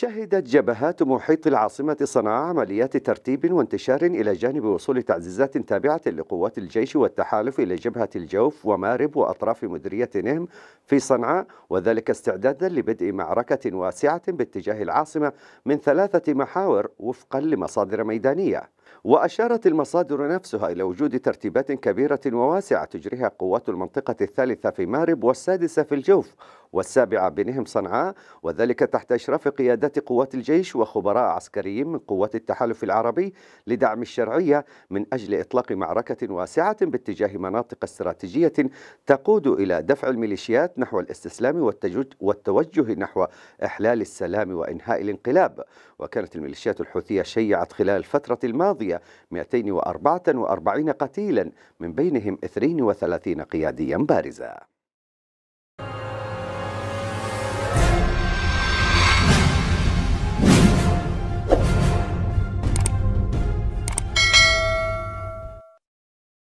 شهدت جبهات محيط العاصمة صنعاء عمليات ترتيب وانتشار إلى جانب وصول تعزيزات تابعة لقوات الجيش والتحالف إلى جبهة الجوف ومارب وأطراف مديرية نهم في صنعاء وذلك استعدادا لبدء معركة واسعة باتجاه العاصمة من ثلاثة محاور وفقا لمصادر ميدانية وأشارت المصادر نفسها إلى وجود ترتيبات كبيرة وواسعة تجريها قوات المنطقة الثالثة في مارب والسادسة في الجوف والسابعة بنهم صنعاء وذلك تحت إشراف قيادة قوات الجيش وخبراء عسكريين من قوات التحالف العربي لدعم الشرعية من أجل إطلاق معركة واسعة باتجاه مناطق استراتيجية تقود إلى دفع الميليشيات نحو الاستسلام والتوجه نحو إحلال السلام وإنهاء الانقلاب وكانت الميليشيات الحوثية شيعت خلال الفترة الماضية الماضية 244 قتيلا من بينهم 32 قياديا بارزا